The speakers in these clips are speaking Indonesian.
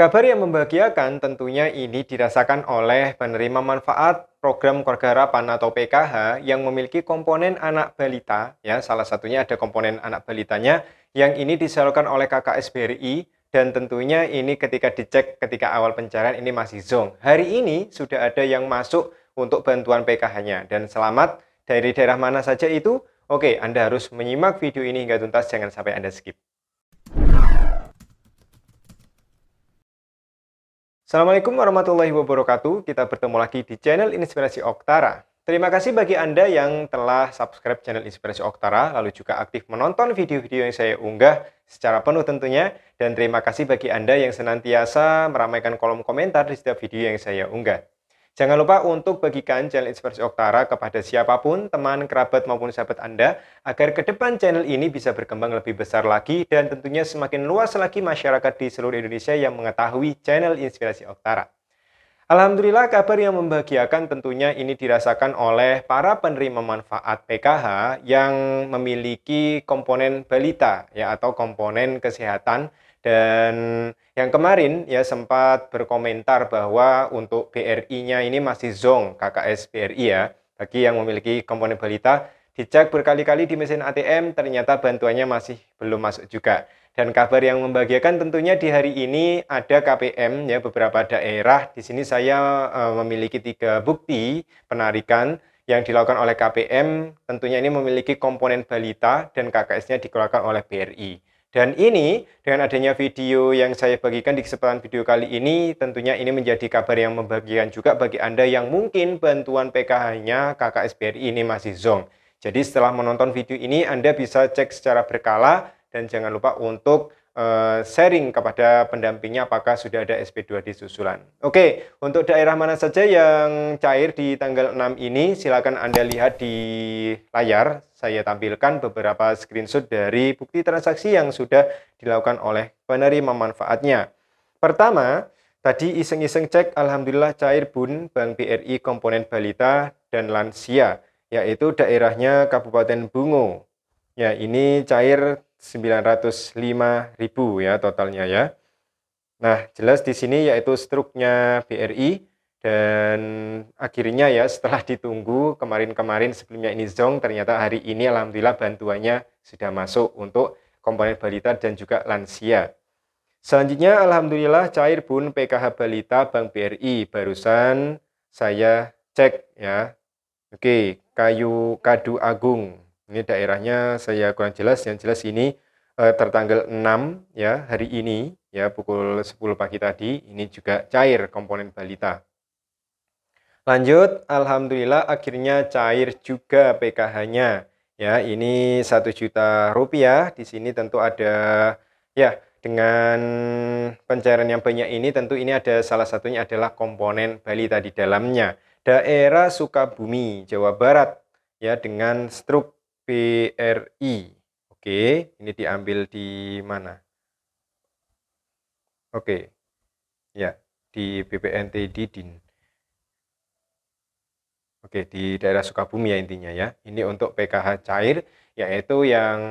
Kabar yang membahagiakan tentunya ini dirasakan oleh penerima manfaat program keluarga harapan atau PKH yang memiliki komponen anak balita ya salah satunya ada komponen anak balitanya yang ini disalurkan oleh KKS BRI dan tentunya ini ketika dicek ketika awal pencarian ini masih zong. Hari ini sudah ada yang masuk untuk bantuan PKH-nya dan selamat dari daerah mana saja itu. Oke, Anda harus menyimak video ini hingga tuntas jangan sampai Anda skip. Assalamualaikum warahmatullahi wabarakatuh. Kita bertemu lagi di channel Inspirasi Oktara. Terima kasih bagi Anda yang telah subscribe channel Inspirasi Oktara, lalu juga aktif menonton video-video yang saya unggah secara penuh tentunya. Dan terima kasih bagi Anda yang senantiasa meramaikan kolom komentar di setiap video yang saya unggah. Jangan lupa untuk bagikan channel Inspirasi Oktara kepada siapapun, teman, kerabat maupun sahabat Anda, agar ke depan channel ini bisa berkembang lebih besar lagi dan tentunya semakin luas lagi masyarakat di seluruh Indonesia yang mengetahui channel Inspirasi Oktara. Alhamdulillah kabar yang membahagiakan tentunya ini dirasakan oleh para penerima manfaat PKH yang memiliki komponen balita ya atau komponen kesehatan dan yang kemarin ya sempat berkomentar bahwa untuk BRI-nya ini masih zong KKS BRI ya. Bagi yang memiliki komponen balita, dicek berkali-kali di mesin ATM ternyata bantuannya masih belum masuk juga. Dan kabar yang membahagiakan tentunya di hari ini ada KPM ya beberapa daerah. Di sini saya e, memiliki tiga bukti penarikan yang dilakukan oleh KPM. Tentunya ini memiliki komponen balita dan KKS-nya dikeluarkan oleh BRI. Dan ini, dengan adanya video yang saya bagikan di kesempatan video kali ini, tentunya ini menjadi kabar yang membagikan juga bagi Anda yang mungkin bantuan PKH-nya KKSBRI ini masih zonk. Jadi setelah menonton video ini, Anda bisa cek secara berkala dan jangan lupa untuk Eh, sharing kepada pendampingnya apakah sudah ada sp 2 di susulan. Oke, untuk daerah mana saja yang cair di tanggal 6 ini, silakan Anda lihat di layar. Saya tampilkan beberapa screenshot dari bukti transaksi yang sudah dilakukan oleh penerima manfaatnya. Pertama, tadi iseng-iseng cek Alhamdulillah cair bun Bank BRI komponen balita dan lansia, yaitu daerahnya Kabupaten Bungo. Ya, ini cair 905.000 ya totalnya ya. Nah, jelas di sini yaitu struknya BRI dan akhirnya ya setelah ditunggu kemarin-kemarin sebelumnya ini zong ternyata hari ini alhamdulillah bantuannya sudah masuk untuk komponen balita dan juga lansia. Selanjutnya alhamdulillah cair pun PKH balita Bank BRI barusan saya cek ya. Oke, kayu kadu agung ini daerahnya saya kurang jelas, yang jelas ini eh, tertanggal 6 ya hari ini ya pukul 10 pagi tadi ini juga cair komponen balita. Lanjut, alhamdulillah akhirnya cair juga PKH-nya. Ya, ini satu juta rupiah. Di sini tentu ada ya dengan pencairan yang banyak ini tentu ini ada salah satunya adalah komponen balita di dalamnya. Daerah Sukabumi, Jawa Barat ya dengan struk PRI. Oke, ini diambil di mana? Oke. Ya, di BPNT Didin. Oke, di daerah Sukabumi ya intinya ya. Ini untuk PKH cair yaitu yang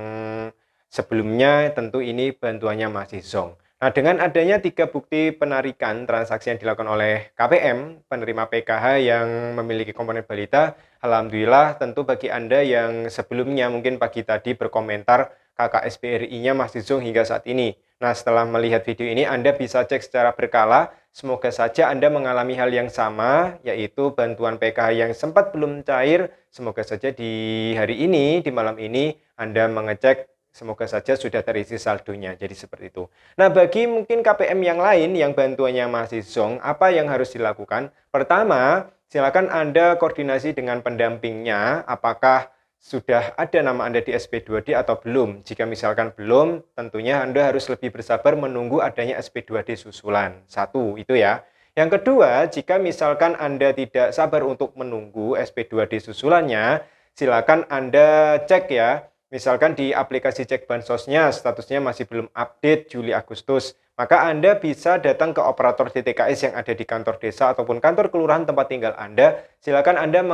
sebelumnya tentu ini bantuannya masih zonk. Nah, dengan adanya tiga bukti penarikan transaksi yang dilakukan oleh KPM, penerima PKH yang memiliki komponen balita, Alhamdulillah tentu bagi Anda yang sebelumnya mungkin pagi tadi berkomentar KKS PRI nya masih Zung hingga saat ini. Nah, setelah melihat video ini, Anda bisa cek secara berkala. Semoga saja Anda mengalami hal yang sama, yaitu bantuan PKH yang sempat belum cair. Semoga saja di hari ini, di malam ini, Anda mengecek Semoga saja sudah terisi saldonya. Jadi seperti itu. Nah, bagi mungkin KPM yang lain yang bantuannya masih zonk, apa yang harus dilakukan? Pertama, silakan Anda koordinasi dengan pendampingnya apakah sudah ada nama Anda di SP2D atau belum. Jika misalkan belum, tentunya Anda harus lebih bersabar menunggu adanya SP2D susulan. Satu, itu ya. Yang kedua, jika misalkan Anda tidak sabar untuk menunggu SP2D susulannya, silakan Anda cek ya Misalkan di aplikasi cek bansosnya statusnya masih belum update Juli Agustus, maka Anda bisa datang ke operator DTKS yang ada di kantor desa ataupun kantor kelurahan tempat tinggal Anda. Silakan Anda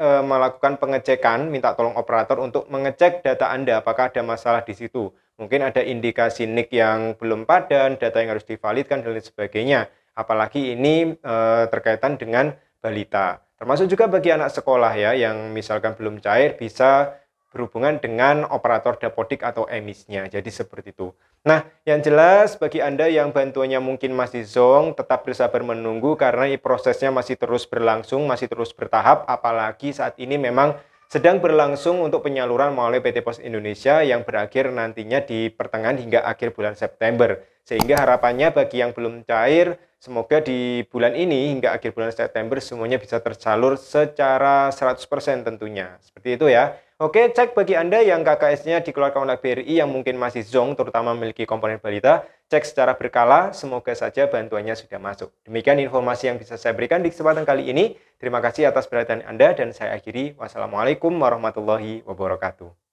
e, melakukan pengecekan, minta tolong operator untuk mengecek data Anda apakah ada masalah di situ. Mungkin ada indikasi nik yang belum padan, data yang harus divalidkan dan lain sebagainya. Apalagi ini e, terkaitan dengan balita. Termasuk juga bagi anak sekolah ya yang misalkan belum cair bisa berhubungan dengan operator dapodik atau emisnya. Jadi seperti itu. Nah, yang jelas bagi Anda yang bantuannya mungkin masih zong, tetap bersabar menunggu karena prosesnya masih terus berlangsung, masih terus bertahap, apalagi saat ini memang sedang berlangsung untuk penyaluran melalui PT Pos Indonesia yang berakhir nantinya di pertengahan hingga akhir bulan September. Sehingga harapannya bagi yang belum cair, semoga di bulan ini hingga akhir bulan September semuanya bisa tersalur secara 100% tentunya. Seperti itu ya. Oke, cek bagi Anda yang KKS-nya dikeluarkan oleh BRI yang mungkin masih zonk, terutama memiliki komponen balita, cek secara berkala, semoga saja bantuannya sudah masuk. Demikian informasi yang bisa saya berikan di kesempatan kali ini. Terima kasih atas perhatian Anda dan saya akhiri. Wassalamualaikum warahmatullahi wabarakatuh.